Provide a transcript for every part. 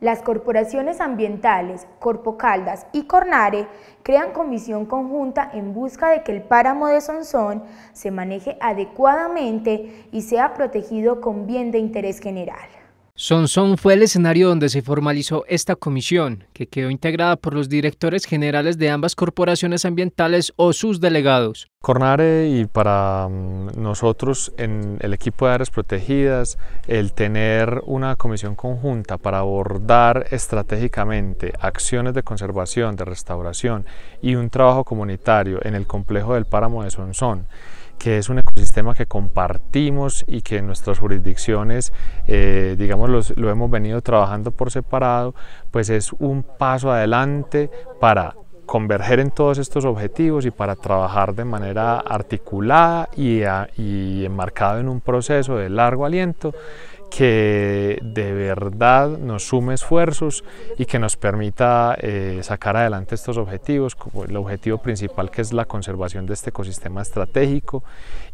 Las corporaciones ambientales, Corpo Caldas y Cornare crean comisión conjunta en busca de que el páramo de Sonsón se maneje adecuadamente y sea protegido con bien de interés general. Sonson fue el escenario donde se formalizó esta comisión, que quedó integrada por los directores generales de ambas corporaciones ambientales o sus delegados. Cornare y para mm, nosotros en el equipo de áreas protegidas, el tener una comisión conjunta para abordar estratégicamente acciones de conservación, de restauración y un trabajo comunitario en el complejo del páramo de Sonson que es un ecosistema que compartimos y que nuestras jurisdicciones, eh, digamos, los, lo hemos venido trabajando por separado, pues es un paso adelante para converger en todos estos objetivos y para trabajar de manera articulada y, enmarcado en un proceso de largo aliento que de verdad nos sume esfuerzos y que nos permita eh, sacar adelante estos objetivos, como el objetivo principal que es la conservación de este ecosistema estratégico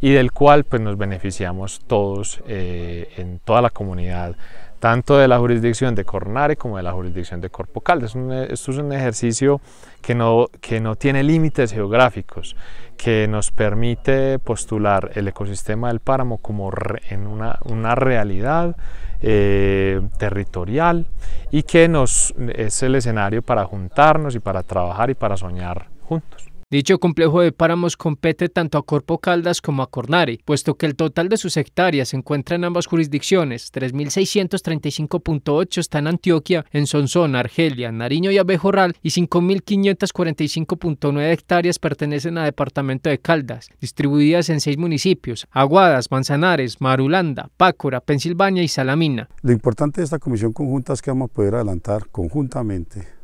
y del cual pues, nos beneficiamos todos eh, en toda la comunidad tanto de la jurisdicción de Cornare como de la jurisdicción de Corpo Calde. esto es un ejercicio que no, que no tiene límites geográficos, que nos permite postular el ecosistema del páramo como en una, realidad eh, territorial y que nos, es el escenario para juntarnos y para trabajar y para soñar juntos. Dicho complejo de páramos compete tanto a Corpo Caldas como a Cornari, puesto que el total de sus hectáreas se encuentra en ambas jurisdicciones, 3.635.8 está en Antioquia, en Sonsón, Argelia, Nariño y Abejorral, y 5.545.9 hectáreas pertenecen al departamento de Caldas, distribuidas en seis municipios, Aguadas, Manzanares, Marulanda, Pácora, Pensilvania y Salamina. Lo importante de esta comisión conjunta es que vamos a poder adelantar conjuntamente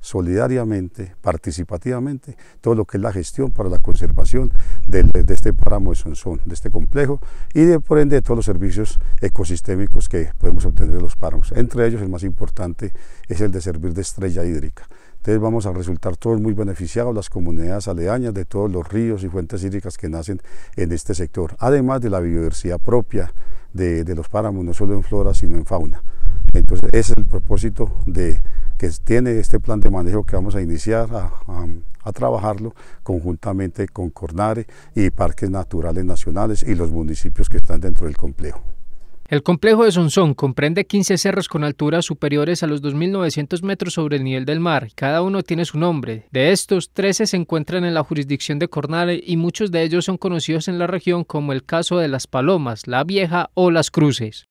solidariamente, participativamente, todo lo que es la gestión para la conservación de, este páramo de Sonsón, de este complejo y de, por ende todos los servicios ecosistémicos que podemos obtener de los páramos. Entre ellos el más importante es el de servir de estrella hídrica. Entonces vamos a resultar todos muy beneficiados, las comunidades aledañas de todos los ríos y fuentes hídricas que nacen en este sector, además de la biodiversidad propia de, de los páramos, no solo en flora, sino en fauna. Entonces ese es el propósito de que tiene este plan de manejo que vamos a iniciar a, trabajarlo conjuntamente con Cornare y Parques Naturales Nacionales y los municipios que están dentro del complejo. El complejo de Sonsón comprende 15 cerros con alturas superiores a los 2.900 metros sobre el nivel del mar. Cada uno tiene su nombre. De estos, 13 se encuentran en la jurisdicción de Cornare y muchos de ellos son conocidos en la región como el caso de las Palomas, la Vieja o las Cruces.